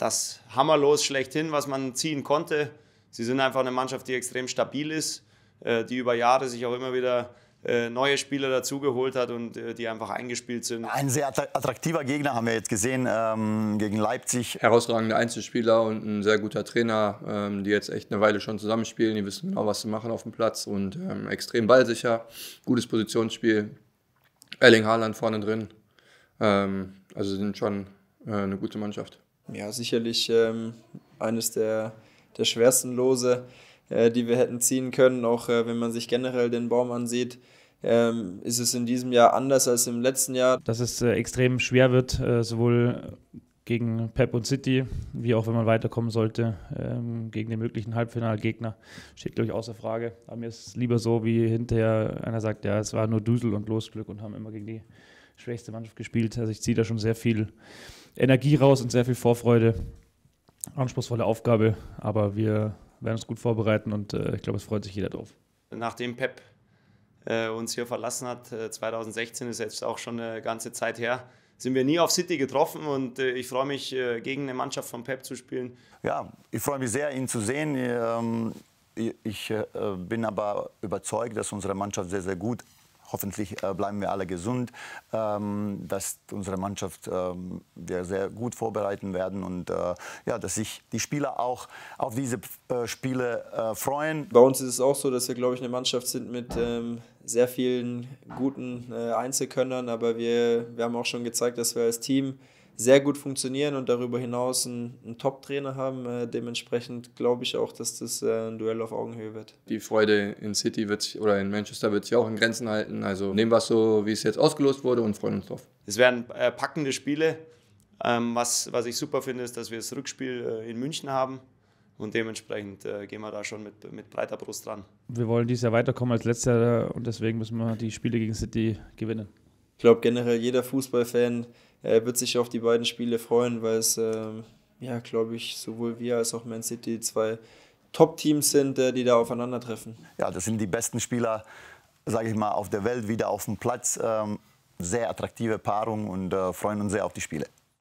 das Hammerlos schlechthin, was man ziehen konnte. Sie sind einfach eine Mannschaft, die extrem stabil ist, äh, die über Jahre sich auch immer wieder äh, neue Spieler dazugeholt hat und äh, die einfach eingespielt sind. Ein sehr attraktiver Gegner haben wir jetzt gesehen ähm, gegen Leipzig. Herausragende Einzelspieler und ein sehr guter Trainer, ähm, die jetzt echt eine Weile schon zusammenspielen. Die wissen genau, was sie machen auf dem Platz und ähm, extrem ballsicher, gutes Positionsspiel. Erling Haaland vorne drin. also sind schon eine gute Mannschaft ja, sicherlich ähm, eines der, der schwersten Lose, äh, die wir hätten ziehen können. Auch äh, wenn man sich generell den Baum ansieht, ähm, ist es in diesem Jahr anders als im letzten Jahr. Dass es äh, extrem schwer wird, äh, sowohl gegen Pep und City, wie auch wenn man weiterkommen sollte, ähm, gegen den möglichen Halbfinalgegner, steht, glaube ich, außer Frage. Aber mir ist es lieber so, wie hinterher einer sagt, ja, es war nur Dusel und Losglück und haben immer gegen die schwächste Mannschaft gespielt. Also ich ziehe da schon sehr viel Energie raus und sehr viel Vorfreude. Anspruchsvolle Aufgabe, aber wir werden uns gut vorbereiten und äh, ich glaube, es freut sich jeder drauf. Nachdem Pep äh, uns hier verlassen hat, äh, 2016 ist jetzt auch schon eine ganze Zeit her, sind wir nie auf City getroffen und äh, ich freue mich, äh, gegen eine Mannschaft von Pep zu spielen. Ja, ich freue mich sehr, ihn zu sehen. Ähm ich äh, bin aber überzeugt, dass unsere Mannschaft sehr, sehr gut Hoffentlich äh, bleiben wir alle gesund, ähm, dass unsere Mannschaft ähm, wir sehr gut vorbereiten werden und äh, ja, dass sich die Spieler auch auf diese äh, Spiele freuen. Bei uns ist es auch so, dass wir, glaube ich, eine Mannschaft sind mit ähm, sehr vielen guten Einzelkönnern, aber wir, wir haben auch schon gezeigt, dass wir als Team sehr gut funktionieren und darüber hinaus einen, einen Top-Trainer haben. Äh, dementsprechend glaube ich auch, dass das äh, ein Duell auf Augenhöhe wird. Die Freude in City wird oder in Manchester wird sich auch in Grenzen halten. Also nehmen wir es so, wie es jetzt ausgelost wurde und freuen uns drauf. Es werden äh, packende Spiele. Ähm, was, was ich super finde, ist, dass wir das Rückspiel äh, in München haben. Und dementsprechend äh, gehen wir da schon mit, mit breiter Brust ran. Wir wollen dieses Jahr weiterkommen als letzter äh, und deswegen müssen wir die Spiele gegen City gewinnen ich glaube generell jeder Fußballfan äh, wird sich auf die beiden Spiele freuen, weil es, ähm, ja, glaube ich, sowohl wir als auch Man City zwei Top-Teams sind, äh, die da aufeinandertreffen. Ja, das sind die besten Spieler, sage ich mal, auf der Welt wieder auf dem Platz. Ähm, sehr attraktive Paarung und äh, freuen uns sehr auf die Spiele.